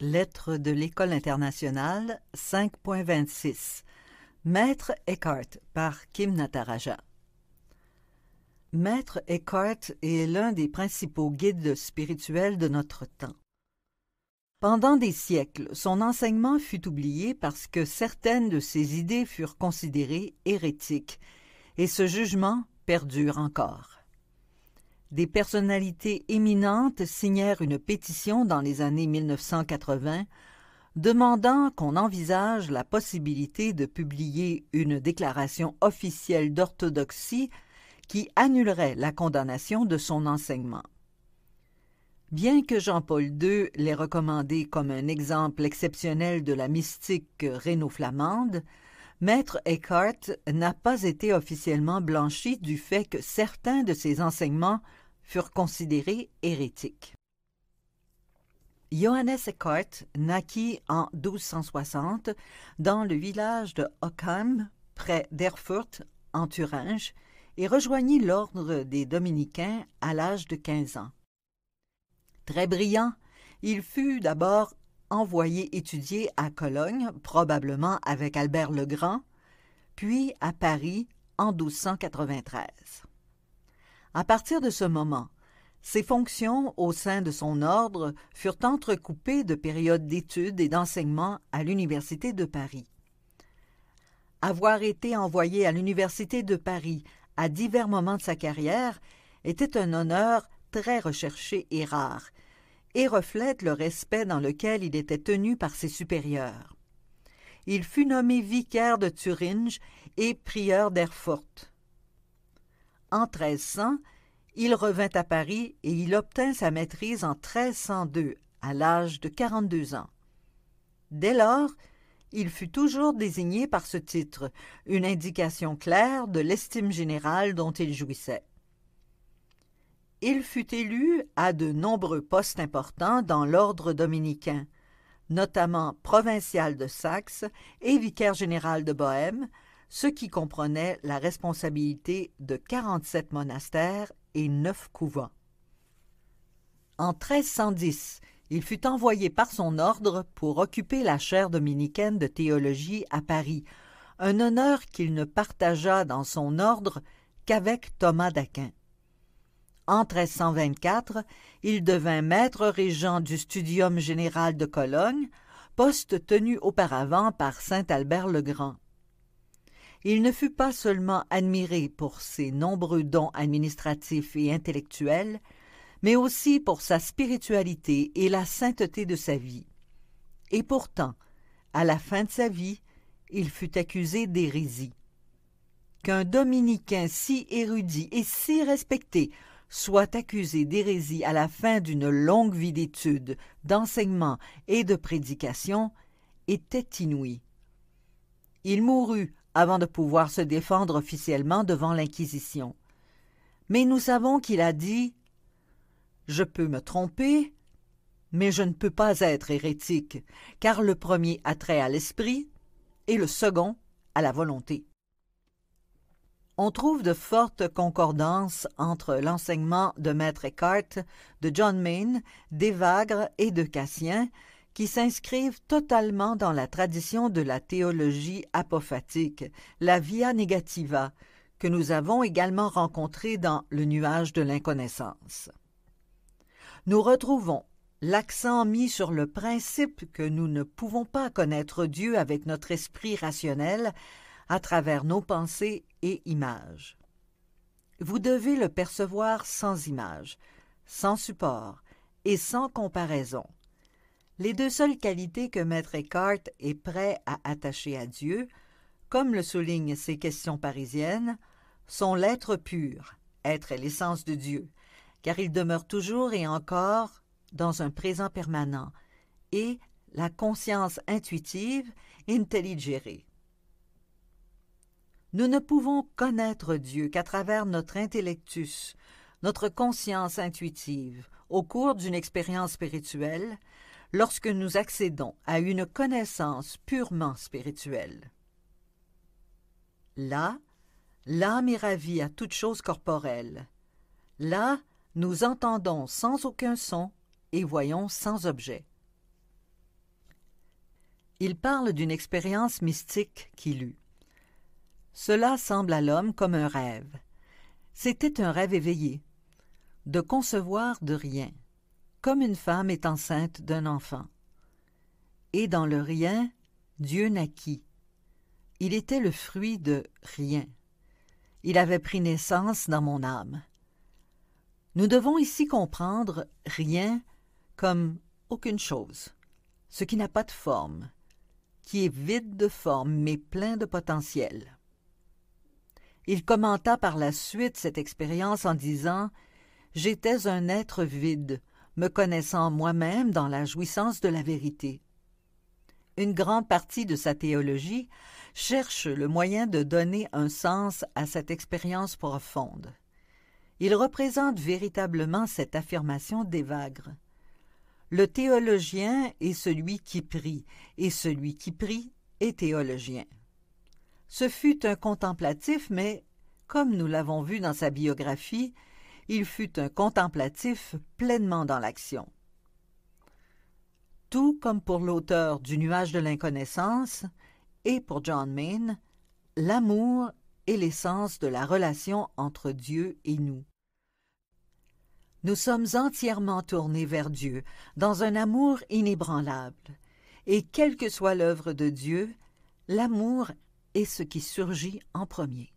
Lettre de l'École internationale 5.26 Maître Eckhart par Kim Nataraja Maître Eckhart est l'un des principaux guides spirituels de notre temps. Pendant des siècles, son enseignement fut oublié parce que certaines de ses idées furent considérées hérétiques, et ce jugement perdure encore. Des personnalités éminentes signèrent une pétition dans les années 1980 demandant qu'on envisage la possibilité de publier une déclaration officielle d'orthodoxie qui annulerait la condamnation de son enseignement. Bien que Jean-Paul II l'ait recommandé comme un exemple exceptionnel de la mystique rhéno-flamande, Maître Eckhart n'a pas été officiellement blanchi du fait que certains de ses enseignements furent considérés hérétiques. Johannes Eckhart naquit en 1260 dans le village de Ockham, près d'Erfurt, en Thuringe, et rejoignit l'ordre des dominicains à l'âge de 15 ans. Très brillant, il fut d'abord envoyé étudier à Cologne, probablement avec Albert le Grand, puis à Paris en 1293. À partir de ce moment, ses fonctions au sein de son ordre furent entrecoupées de périodes d'études et d'enseignement à l'Université de Paris. Avoir été envoyé à l'Université de Paris à divers moments de sa carrière était un honneur très recherché et rare, et reflète le respect dans lequel il était tenu par ses supérieurs. Il fut nommé vicaire de Thuringe et prieur d'Erfurt en 1300, il revint à Paris et il obtint sa maîtrise en 1302, à l'âge de 42 ans. Dès lors, il fut toujours désigné par ce titre, une indication claire de l'estime générale dont il jouissait. Il fut élu à de nombreux postes importants dans l'ordre dominicain, notamment provincial de Saxe et vicaire général de Bohême, ce qui comprenait la responsabilité de 47 monastères et 9 couvents. En 1310, il fut envoyé par son ordre pour occuper la chaire dominicaine de théologie à Paris, un honneur qu'il ne partagea dans son ordre qu'avec Thomas d'Aquin. En 1324, il devint maître régent du Studium général de Cologne, poste tenu auparavant par saint Albert le Grand. Il ne fut pas seulement admiré pour ses nombreux dons administratifs et intellectuels, mais aussi pour sa spiritualité et la sainteté de sa vie. Et pourtant, à la fin de sa vie, il fut accusé d'hérésie. Qu'un dominicain si érudit et si respecté soit accusé d'hérésie à la fin d'une longue vie d'études, d'enseignement et de prédication, était inouï. Il mourut avant de pouvoir se défendre officiellement devant l'Inquisition. Mais nous savons qu'il a dit Je peux me tromper, mais je ne peux pas être hérétique, car le premier a trait à l'esprit et le second à la volonté. On trouve de fortes concordances entre l'enseignement de Maître Eckhart, de John Mayne, d'Evagre et de Cassien, qui s'inscrivent totalement dans la tradition de la théologie apophatique, la via negativa, que nous avons également rencontrée dans Le nuage de l'inconnaissance. Nous retrouvons l'accent mis sur le principe que nous ne pouvons pas connaître Dieu avec notre esprit rationnel à travers nos pensées et images. Vous devez le percevoir sans image, sans support et sans comparaison les deux seules qualités que Maître Eckhart est prêt à attacher à Dieu, comme le soulignent ses questions parisiennes, sont l'être pur, être est l'essence de Dieu, car il demeure toujours et encore dans un présent permanent, et la conscience intuitive intelligérée Nous ne pouvons connaître Dieu qu'à travers notre intellectus, notre conscience intuitive, au cours d'une expérience spirituelle, lorsque nous accédons à une connaissance purement spirituelle. Là, l'âme est ravie à toute chose corporelle. Là, nous entendons sans aucun son et voyons sans objet. Il parle d'une expérience mystique qu'il eut. Cela semble à l'homme comme un rêve. C'était un rêve éveillé, de concevoir de rien comme une femme est enceinte d'un enfant. Et dans le rien, Dieu naquit. Il était le fruit de rien. Il avait pris naissance dans mon âme. Nous devons ici comprendre rien comme aucune chose, ce qui n'a pas de forme, qui est vide de forme mais plein de potentiel. Il commenta par la suite cette expérience en disant J'étais un être vide, me connaissant moi-même dans la jouissance de la vérité. Une grande partie de sa théologie cherche le moyen de donner un sens à cette expérience profonde. Il représente véritablement cette affirmation d'Évagre. Le théologien est celui qui prie, et celui qui prie est théologien. Ce fut un contemplatif, mais, comme nous l'avons vu dans sa biographie, il fut un contemplatif pleinement dans l'action. Tout comme pour l'auteur du Nuage de l'inconnaissance et pour John Mayne, l'amour est l'essence de la relation entre Dieu et nous. Nous sommes entièrement tournés vers Dieu, dans un amour inébranlable. Et quelle que soit l'œuvre de Dieu, l'amour est ce qui surgit en premier.